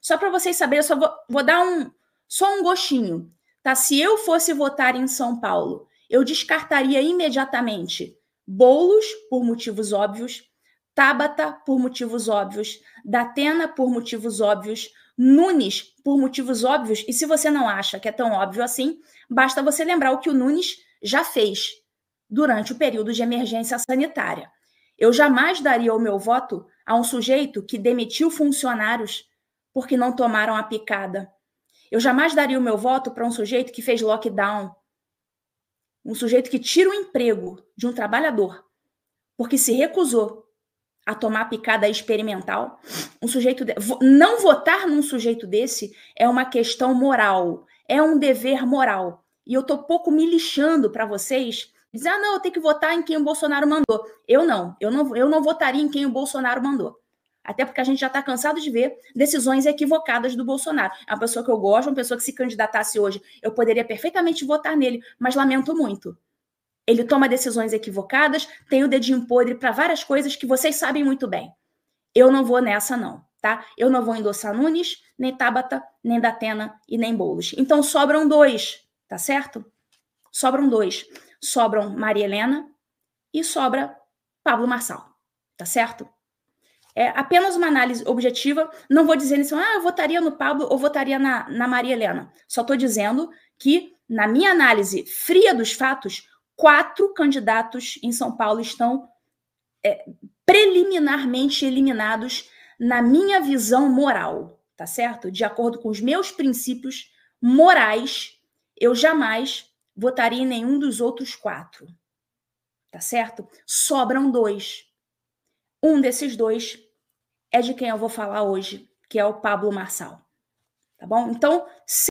Só para vocês saberem, eu só vou, vou dar um só um gostinho, tá? Se eu fosse votar em São Paulo, eu descartaria imediatamente Bolos por motivos óbvios, Tabata por motivos óbvios, Datena por motivos óbvios, Nunes por motivos óbvios, e se você não acha que é tão óbvio assim, basta você lembrar o que o Nunes já fez durante o período de emergência sanitária. Eu jamais daria o meu voto a um sujeito que demitiu funcionários porque não tomaram a picada. Eu jamais daria o meu voto para um sujeito que fez lockdown, um sujeito que tira o emprego de um trabalhador porque se recusou a tomar a picada experimental. Um sujeito de... não votar num sujeito desse é uma questão moral, é um dever moral. E eu tô pouco me lixando para vocês dizer, ah, não, eu tenho que votar em quem o Bolsonaro mandou. Eu não, eu não, eu não votaria em quem o Bolsonaro mandou. Até porque a gente já está cansado de ver decisões equivocadas do Bolsonaro. É uma pessoa que eu gosto, uma pessoa que se candidatasse hoje, eu poderia perfeitamente votar nele, mas lamento muito. Ele toma decisões equivocadas, tem o dedinho podre para várias coisas que vocês sabem muito bem. Eu não vou nessa, não, tá? Eu não vou endossar Nunes, nem Tabata, nem Datena e nem Boulos. Então sobram dois, tá certo? Sobram dois. Sobram Maria Helena e sobra Pablo Marçal, tá certo? É apenas uma análise objetiva. Não vou dizer assim, ah, eu votaria no Pablo ou votaria na, na Maria Helena. Só estou dizendo que, na minha análise fria dos fatos, quatro candidatos em São Paulo estão é, preliminarmente eliminados na minha visão moral, tá certo? De acordo com os meus princípios morais, eu jamais votaria em nenhum dos outros quatro, tá certo? Sobram dois. Um desses dois é de quem eu vou falar hoje, que é o Pablo Marçal. Tá bom? Então, se